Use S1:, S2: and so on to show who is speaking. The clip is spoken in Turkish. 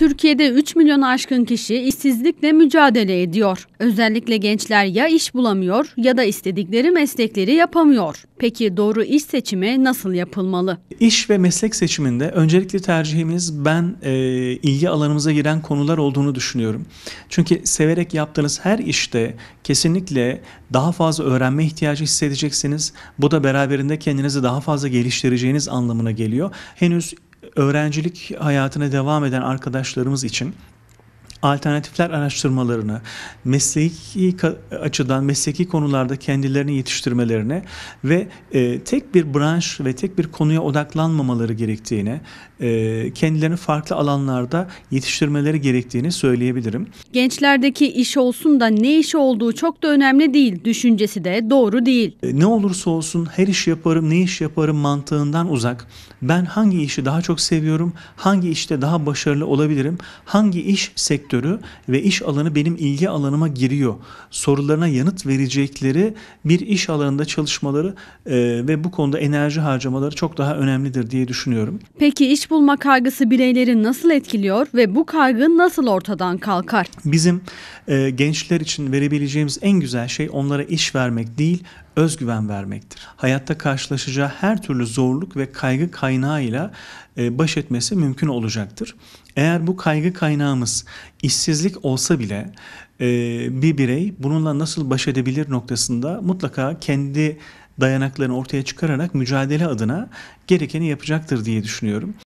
S1: Türkiye'de 3 milyon aşkın kişi işsizlikle mücadele ediyor. Özellikle gençler ya iş bulamıyor ya da istedikleri meslekleri yapamıyor. Peki doğru iş seçimi nasıl yapılmalı?
S2: İş ve meslek seçiminde öncelikli tercihimiz ben e, ilgi alanımıza giren konular olduğunu düşünüyorum. Çünkü severek yaptığınız her işte kesinlikle daha fazla öğrenme ihtiyacı hissedeceksiniz. Bu da beraberinde kendinizi daha fazla geliştireceğiniz anlamına geliyor. Henüz öğrencilik hayatına devam eden arkadaşlarımız için alternatifler araştırmalarını, mesleki açıdan mesleki konularda kendilerini yetiştirmelerini ve e, tek bir branş ve tek bir konuya odaklanmamaları gerektiğini, e, kendilerini farklı alanlarda yetiştirmeleri gerektiğini söyleyebilirim.
S1: Gençlerdeki iş olsun da ne iş olduğu çok da önemli değil. Düşüncesi de doğru değil.
S2: E, ne olursa olsun her iş yaparım, ne iş yaparım mantığından uzak. Ben hangi işi daha çok seviyorum, hangi işte daha başarılı olabilirim, hangi iş sektörü sektörü ve iş alanı benim ilgi alanıma giriyor sorularına yanıt verecekleri bir iş alanında çalışmaları e, ve bu konuda enerji harcamaları çok daha önemlidir diye düşünüyorum.
S1: Peki iş bulma kaygısı bireyleri nasıl etkiliyor ve bu kaygı nasıl ortadan kalkar?
S2: Bizim e, gençler için verebileceğimiz en güzel şey onlara iş vermek değil, özgüven vermektir. Hayatta karşılaşacağı her türlü zorluk ve kaygı kaynağıyla e, baş etmesi mümkün olacaktır. Eğer bu kaygı kaynağımız işsizlik olsa bile e, bir birey bununla nasıl baş edebilir noktasında mutlaka kendi dayanaklarını ortaya çıkararak mücadele adına gerekeni yapacaktır diye düşünüyorum.